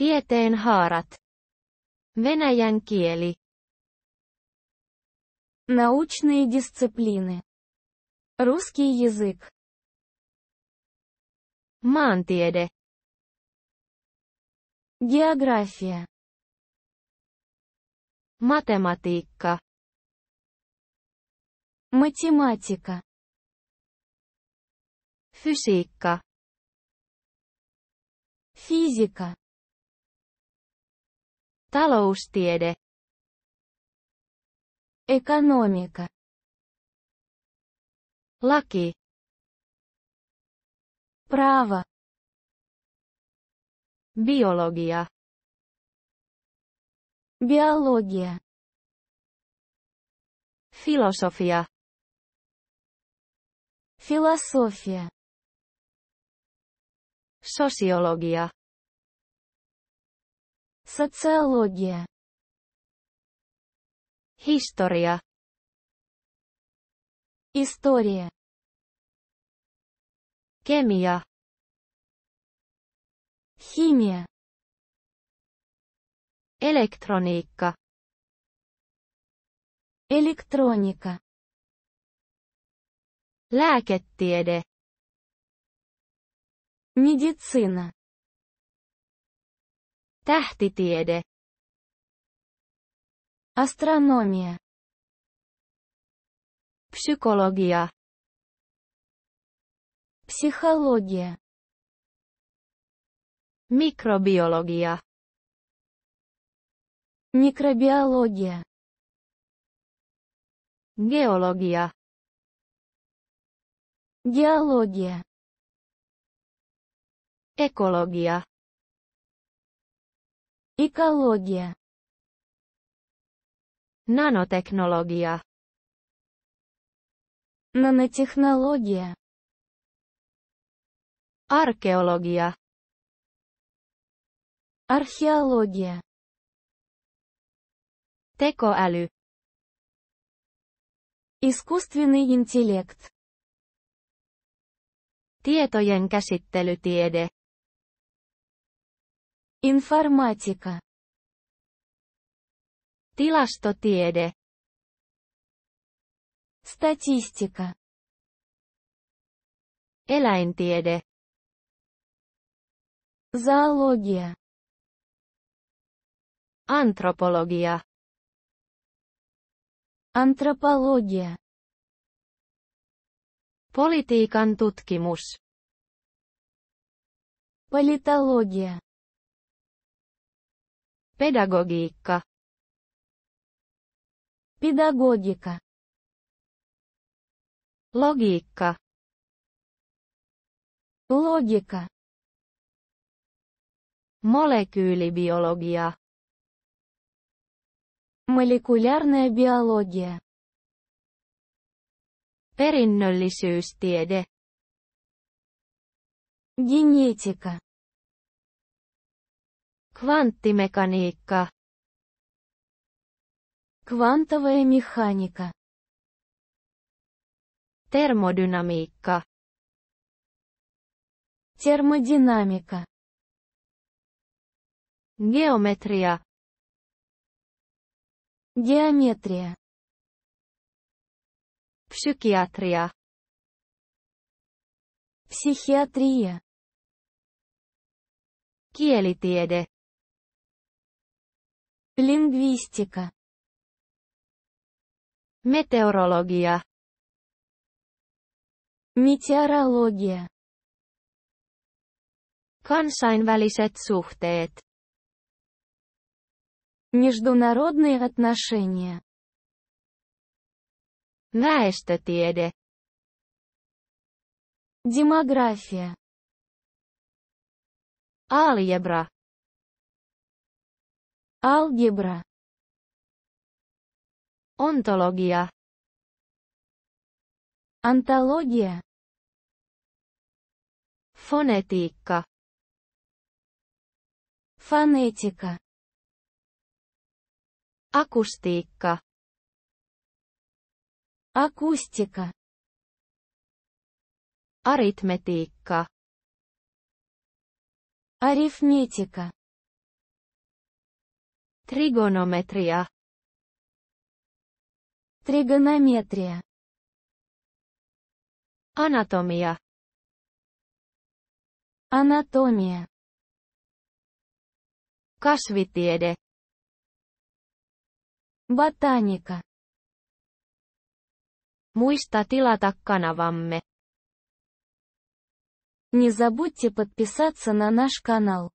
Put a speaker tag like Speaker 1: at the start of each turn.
Speaker 1: Tieteenhaarat. Venäjän kieli. Научные дисциплины. Русский язык. Maantiede. География. Matematiikka. Математика. Fysiikka. Физика. Taloustiede. ekonomika, Laki. Prava. Biologia. Biologia. Filosofia. Filosofia. Sosiologia. Социология. Historia. История. Кемия. Химия. Elektroniikka. Elektroniikka. Lääketiede. Медицина. tähtitiede. Astronomia. Psykologia. Psychologia. Mikrobiologia. Mikrobiologia. Geologia. Geologia. Ekologia. Ekologia. Экология. Нанотехнология. Нанотехнология. Археология. Археология. Текоäly. Искусственный интеллект. Tietojen käsittelytiede. Informatiikka. Tilastotiede. Statistiikka. Eläintiede. Zoologia. Antropologia. Antropologia. Politiikan tutkimus. Politologia. Pedagogiikka. Pedagogika. Logiikka. Logika. Molekyylibiologia. Molekuläärinen biologia. Perinnöllisyystiede. genetika. Kvanttimekaniikka Квантовая механика Термодинамика. Термодинамика Геометрия Геометрия Психиатрия Психиатрия Kielitiede Лингвистика. Метеорология. Meteorologia. Kansainväliset suhteet. Международные отношения. Väestötiede. Демография. Алгебра. Алгебра. Онтология. Антология. фонетика, Фонетика. акустика, Акустика. Аритметиikka. Арифметика. Тригонометрия. Тригонометрия. Анатомия. Анатомия. Kasvitiede. Ботаника. Muista tilata kanavamme. Не забудьте подписаться на наш канал.